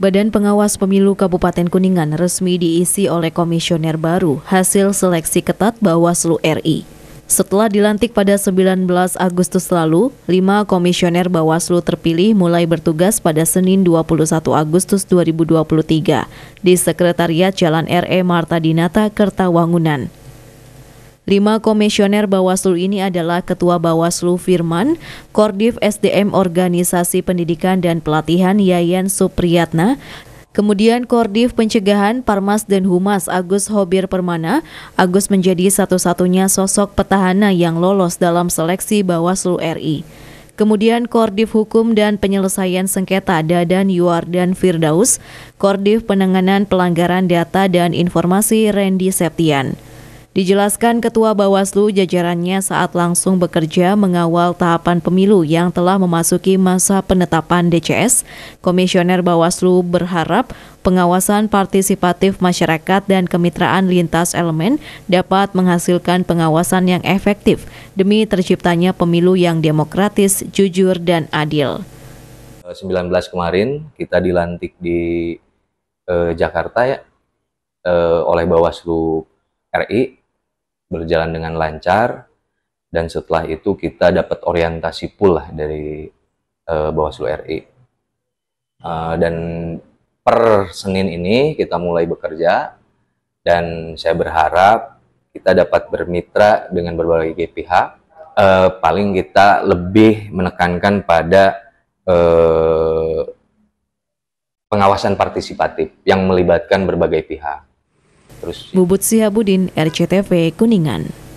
Badan Pengawas Pemilu Kabupaten Kuningan resmi diisi oleh komisioner baru hasil seleksi ketat Bawaslu RI. Setelah dilantik pada 19 Agustus lalu, lima komisioner Bawaslu terpilih mulai bertugas pada Senin 21 Agustus 2023 di Sekretariat Jalan RE Marta Dinata, Kertawangunan. Lima komisioner Bawaslu ini adalah Ketua Bawaslu Firman, Kordif SDM Organisasi Pendidikan dan Pelatihan Yayan Supriyatna, Kemudian Kordif Pencegahan Parmas dan Humas Agus Hobir Permana, Agus menjadi satu-satunya sosok petahana yang lolos dalam seleksi Bawaslu RI. Kemudian Kordif Hukum dan Penyelesaian Sengketa Dadan Yuardan Firdaus, Kordif Penanganan Pelanggaran Data dan Informasi Randy Septian. Dijelaskan Ketua Bawaslu jajarannya saat langsung bekerja mengawal tahapan pemilu yang telah memasuki masa penetapan DCS, Komisioner Bawaslu berharap pengawasan partisipatif masyarakat dan kemitraan lintas elemen dapat menghasilkan pengawasan yang efektif demi terciptanya pemilu yang demokratis, jujur, dan adil. 19 eh, kemarin kita dilantik di eh, Jakarta ya eh, oleh Bawaslu RI berjalan dengan lancar dan setelah itu kita dapat orientasi pula dari uh, Bawaslu RI. Uh, eh, dan per Senin ini kita mulai bekerja dan saya berharap kita dapat bermitra dengan berbagai pihak. Uh, paling kita lebih menekankan pada uh, pengawasan partisipatif yang melibatkan berbagai pihak Terus Bubut Sihabudin RCTV Kuningan